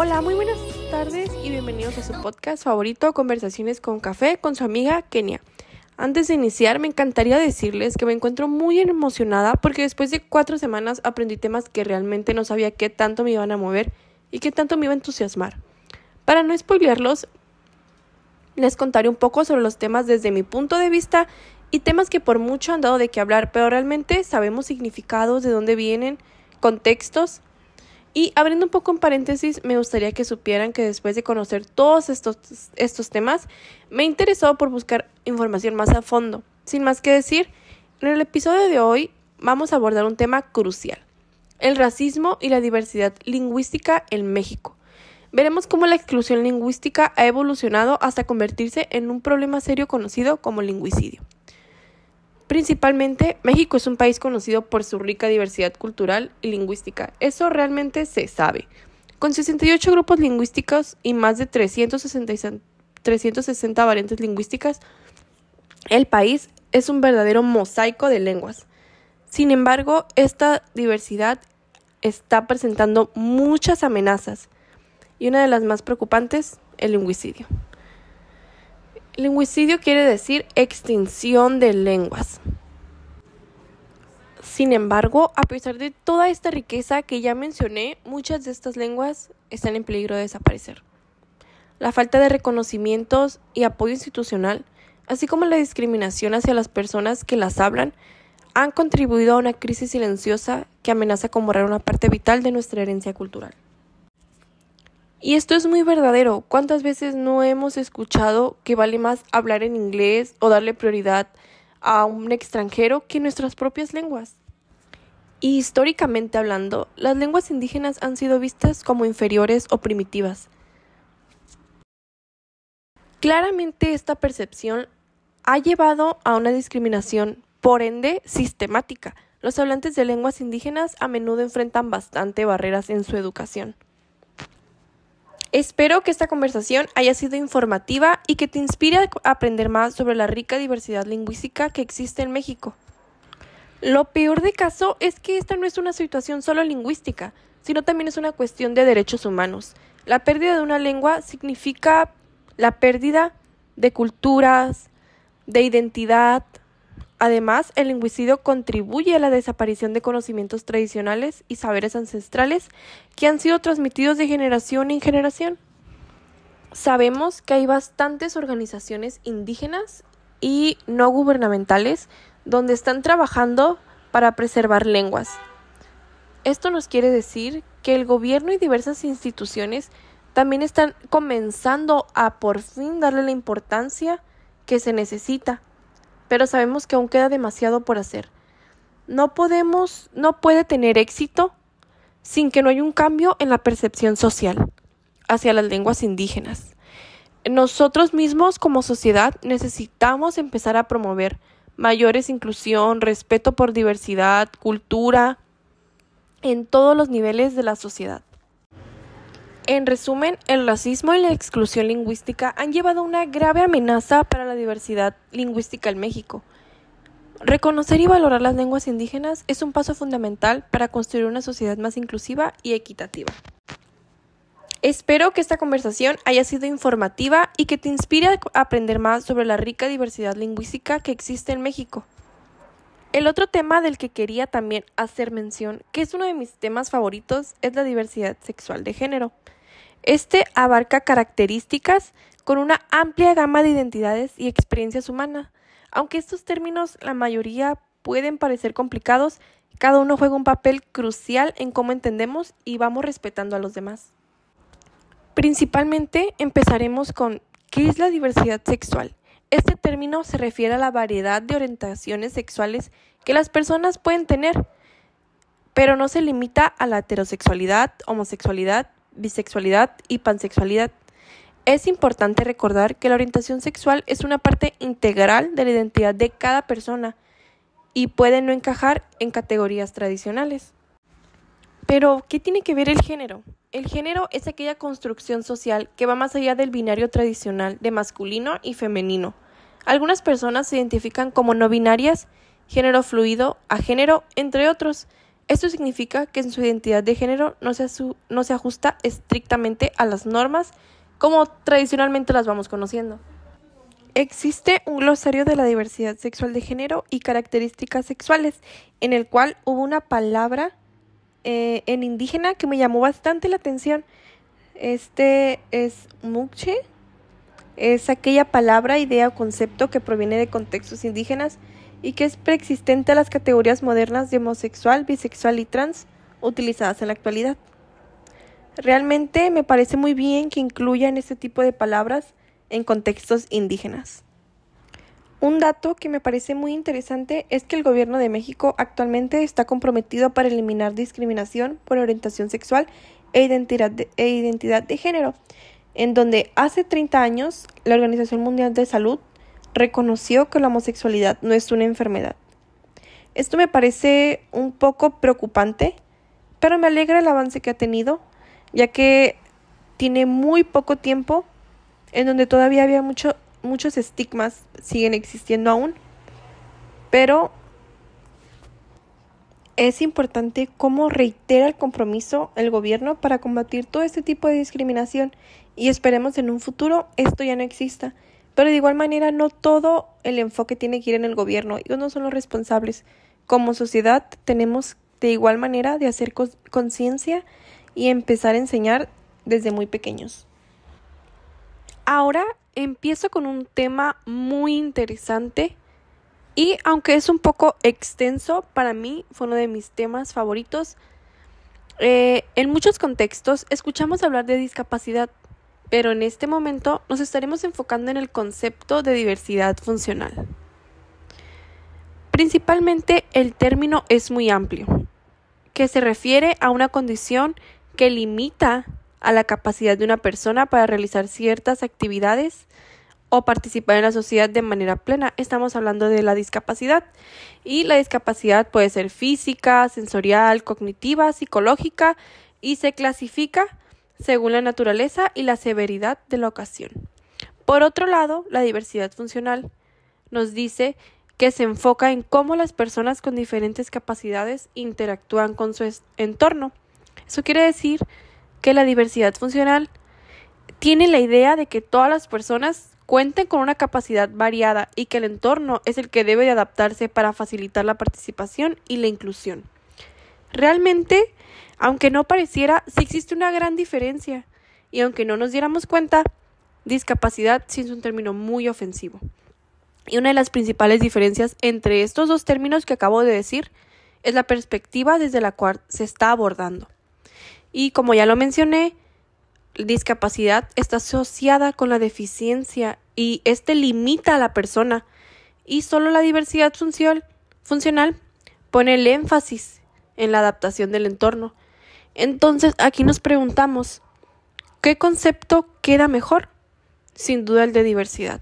Hola, muy buenas tardes y bienvenidos a su podcast favorito, Conversaciones con Café, con su amiga Kenia. Antes de iniciar, me encantaría decirles que me encuentro muy emocionada porque después de cuatro semanas aprendí temas que realmente no sabía qué tanto me iban a mover y qué tanto me iba a entusiasmar. Para no spoilearlos, les contaré un poco sobre los temas desde mi punto de vista y temas que por mucho han dado de qué hablar, pero realmente sabemos significados, de dónde vienen, contextos y abriendo un poco en paréntesis, me gustaría que supieran que después de conocer todos estos, temas, me interesó por buscar información más a fondo. Sin más que decir, en el episodio de hoy vamos a abordar un tema crucial, el racismo y la diversidad lingüística en México. Veremos cómo la exclusión lingüística ha evolucionado hasta convertirse en un problema serio conocido como lingüicidio. Principalmente, México es un país conocido por su rica diversidad cultural y lingüística. Eso realmente se sabe. Con 68 grupos lingüísticos y más de 360, variantes lingüísticas, el país es un verdadero mosaico de lenguas. Sin embargo, esta diversidad está presentando muchas amenazas y una de las más preocupantes, el lingüicidio. Lingüicidio quiere decir extinción de lenguas. Sin embargo, a pesar de toda esta riqueza que ya mencioné, muchas de estas lenguas están en peligro de desaparecer. La falta de reconocimientos y apoyo institucional, así como la discriminación hacia las personas que las hablan, han contribuido a una crisis silenciosa que amenaza con borrar una parte vital de nuestra herencia cultural. Y esto es muy verdadero. ¿Cuántas veces no hemos escuchado que vale más hablar en inglés o darle prioridad a un extranjero que nuestras propias lenguas? Y históricamente hablando, las lenguas indígenas han sido vistas como inferiores o primitivas. Claramente esta percepción ha llevado a una discriminación, por ende, sistemática. Los hablantes de lenguas indígenas a menudo enfrentan bastante barreras en su educación. Espero que esta conversación haya sido informativa y que te inspire a aprender más sobre la rica diversidad lingüística que existe en México. Lo peor de caso es que esta no es una situación solo lingüística, sino también es una cuestión de derechos humanos. La pérdida de una lengua significa la pérdida de culturas, de identidad, Además, el lingüicidio contribuye a la desaparición de conocimientos tradicionales y saberes ancestrales que han sido transmitidos de generación en generación. Sabemos que hay bastantes organizaciones indígenas y no gubernamentales donde están trabajando para preservar lenguas. Esto nos quiere decir que el gobierno y diversas instituciones también están comenzando a por fin darle la importancia que se necesita pero sabemos que aún queda demasiado por hacer. No podemos, no puede tener éxito sin que no haya un cambio en la percepción social hacia las lenguas indígenas. Nosotros mismos como sociedad necesitamos empezar a promover mayores inclusión, respeto por diversidad, cultura, en todos los niveles de la sociedad. En resumen, el racismo y la exclusión lingüística han llevado una grave amenaza para la diversidad lingüística en México. Reconocer y valorar las lenguas indígenas es un paso fundamental para construir una sociedad más inclusiva y equitativa. Espero que esta conversación haya sido informativa y que te inspire a aprender más sobre la rica diversidad lingüística que existe en México. El otro tema del que quería también hacer mención, que es uno de mis temas favoritos, es la diversidad sexual de género. Este abarca características con una amplia gama de identidades y experiencias humanas. Aunque estos términos la mayoría pueden parecer complicados, cada uno juega un papel crucial en cómo entendemos y vamos respetando a los demás. Principalmente empezaremos con ¿qué es la diversidad sexual? Este término se refiere a la variedad de orientaciones sexuales que las personas pueden tener, pero no se limita a la heterosexualidad, homosexualidad, bisexualidad y pansexualidad. Es importante recordar que la orientación sexual es una parte integral de la identidad de cada persona y puede no encajar en categorías tradicionales. Pero, ¿qué tiene que ver el género? El género es aquella construcción social que va más allá del binario tradicional de masculino y femenino. Algunas personas se identifican como no binarias, género fluido, a género, entre otros. Esto significa que en su identidad de género no se, no se ajusta estrictamente a las normas como tradicionalmente las vamos conociendo. Existe un glosario de la diversidad sexual de género y características sexuales, en el cual hubo una palabra eh, en indígena que me llamó bastante la atención. Este es mukche, es aquella palabra, idea o concepto que proviene de contextos indígenas y que es preexistente a las categorías modernas de homosexual, bisexual y trans utilizadas en la actualidad. Realmente me parece muy bien que incluyan este tipo de palabras en contextos indígenas. Un dato que me parece muy interesante es que el gobierno de México actualmente está comprometido para eliminar discriminación por orientación sexual e identidad de, e identidad de género, en donde hace 30 años la Organización Mundial de Salud reconoció que la homosexualidad no es una enfermedad. Esto me parece un poco preocupante, pero me alegra el avance que ha tenido, ya que tiene muy poco tiempo en donde todavía había muchos estigmas, siguen existiendo aún, pero es importante cómo reitera el compromiso el gobierno para combatir todo este tipo de discriminación y esperemos en un futuro esto ya no exista. Pero de igual manera, no todo el enfoque tiene que ir en el gobierno. Ellos no son los responsables. Como sociedad tenemos de igual manera de hacer conciencia y empezar a enseñar desde muy pequeños. Ahora empiezo con un tema muy interesante y aunque es un poco extenso, para mí fue uno de mis temas favoritos. Eh, en muchos contextos escuchamos hablar de discapacidad pero en este momento nos estaremos enfocando en el concepto de diversidad funcional. Principalmente el término es muy amplio, que se refiere a una condición que limita a la capacidad de una persona para realizar ciertas actividades o participar en la sociedad de manera plena. Estamos hablando de la discapacidad y la discapacidad puede ser física, sensorial, cognitiva, psicológica y se clasifica según la naturaleza y la severidad de la ocasión. Por otro lado, la diversidad funcional nos dice que se enfoca en cómo las personas con diferentes capacidades interactúan con su entorno. Eso quiere decir que la diversidad funcional tiene la idea de que todas las personas cuenten con una capacidad variada y que el entorno es el que debe de adaptarse para facilitar la participación y la inclusión. Realmente, aunque no pareciera, sí existe una gran diferencia. Y aunque no nos diéramos cuenta, discapacidad sí es un término muy ofensivo. Y una de las principales diferencias entre estos dos términos que acabo de decir es la perspectiva desde la cual se está abordando. Y como ya lo mencioné, discapacidad está asociada con la deficiencia y este limita a la persona. Y solo la diversidad funcional pone el énfasis en la adaptación del entorno. Entonces aquí nos preguntamos, ¿qué concepto queda mejor? Sin duda el de diversidad,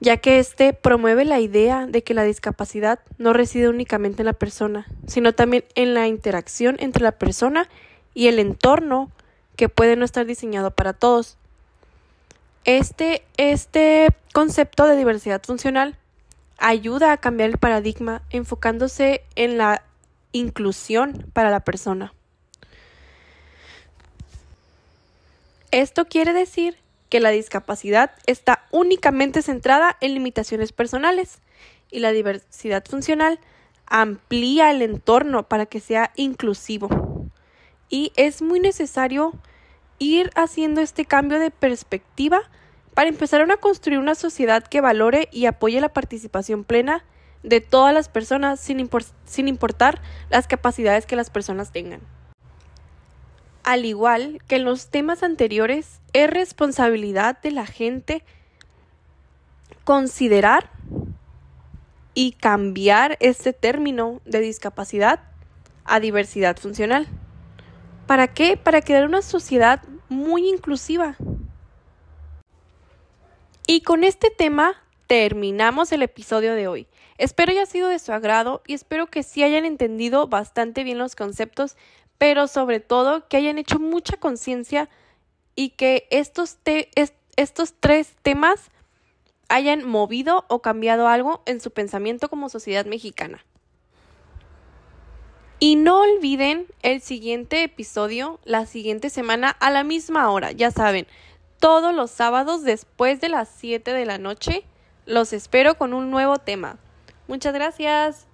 ya que éste promueve la idea de que la discapacidad no reside únicamente en la persona, sino también en la interacción entre la persona y el entorno que puede no estar diseñado para todos. Este, este concepto de diversidad funcional ayuda a cambiar el paradigma enfocándose en la inclusión para la persona. Esto quiere decir que la discapacidad está únicamente centrada en limitaciones personales y la diversidad funcional amplía el entorno para que sea inclusivo. Y es muy necesario ir haciendo este cambio de perspectiva para empezar a construir una sociedad que valore y apoye la participación plena de todas las personas sin, importar las capacidades que las personas tengan. Al igual que en los temas anteriores, es responsabilidad de la gente considerar y cambiar este término de discapacidad a diversidad funcional. ¿Para qué? Para crear una sociedad muy inclusiva. Y con este tema terminamos el episodio de hoy. Espero haya sido de su agrado y espero que sí hayan entendido bastante bien los conceptos, pero sobre todo que hayan hecho mucha conciencia y que estos, estos tres temas hayan movido o cambiado algo en su pensamiento como sociedad mexicana. Y no olviden el siguiente episodio, la siguiente semana, a la misma hora, ya saben, todos los sábados después de las 7 de la noche. Los espero con un nuevo tema. Muchas gracias.